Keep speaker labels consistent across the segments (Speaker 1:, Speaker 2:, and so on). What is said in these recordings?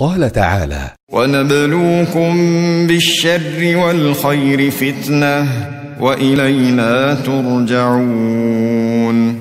Speaker 1: قال تعالى ونبلوكم بالشر والخير فتنه والينا ترجعون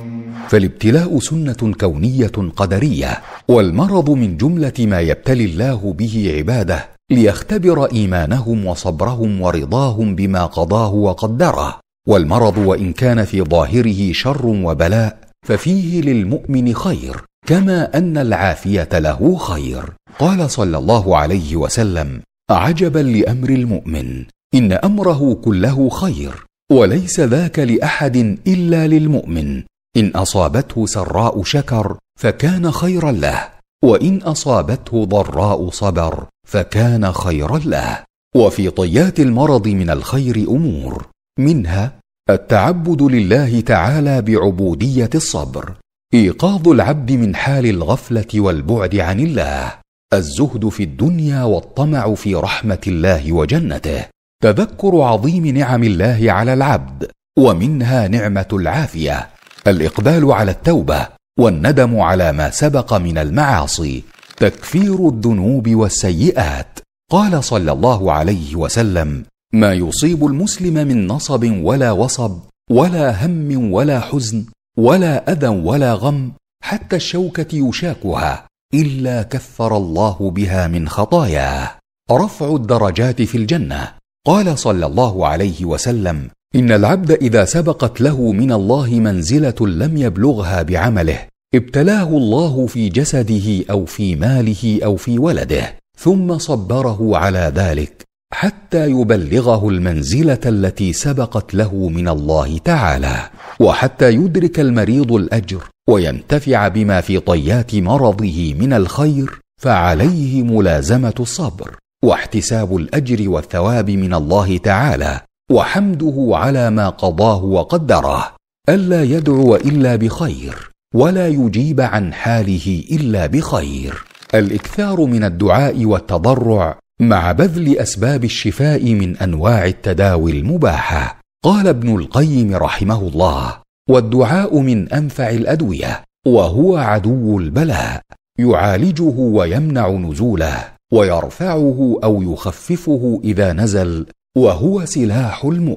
Speaker 1: فالابتلاء سنه كونيه قدريه والمرض من جمله ما يبتلي الله به عباده ليختبر ايمانهم وصبرهم ورضاهم بما قضاه وقدره والمرض وان كان في ظاهره شر وبلاء ففيه للمؤمن خير كما ان العافيه له خير قال صلى الله عليه وسلم عجبا لامر المؤمن ان امره كله خير وليس ذاك لاحد الا للمؤمن ان اصابته سراء شكر فكان خيرا له وان اصابته ضراء صبر فكان خيرا له وفي طيات المرض من الخير امور منها التعبد لله تعالى بعبوديه الصبر ايقاظ العبد من حال الغفله والبعد عن الله الزهد في الدنيا والطمع في رحمه الله وجنته تذكر عظيم نعم الله على العبد ومنها نعمه العافيه الاقبال على التوبه والندم على ما سبق من المعاصي تكفير الذنوب والسيئات قال صلى الله عليه وسلم ما يصيب المسلم من نصب ولا وصب ولا هم ولا حزن ولا اذى ولا غم حتى الشوكه يشاكها الا كفر الله بها من خطاياه رفع الدرجات في الجنه قال صلى الله عليه وسلم ان العبد اذا سبقت له من الله منزله لم يبلغها بعمله ابتلاه الله في جسده او في ماله او في ولده ثم صبره على ذلك حتى يبلغه المنزله التي سبقت له من الله تعالى وحتى يدرك المريض الاجر وينتفع بما في طيات مرضه من الخير فعليه ملازمه الصبر واحتساب الاجر والثواب من الله تعالى وحمده على ما قضاه وقدره الا يدعو الا بخير ولا يجيب عن حاله الا بخير الاكثار من الدعاء والتضرع مع بذل اسباب الشفاء من انواع التداوي المباحه قال ابن القيم رحمه الله والدعاء من انفع الادويه وهو عدو البلاء يعالجه ويمنع نزوله ويرفعه او يخففه اذا نزل وهو سلاح المؤمن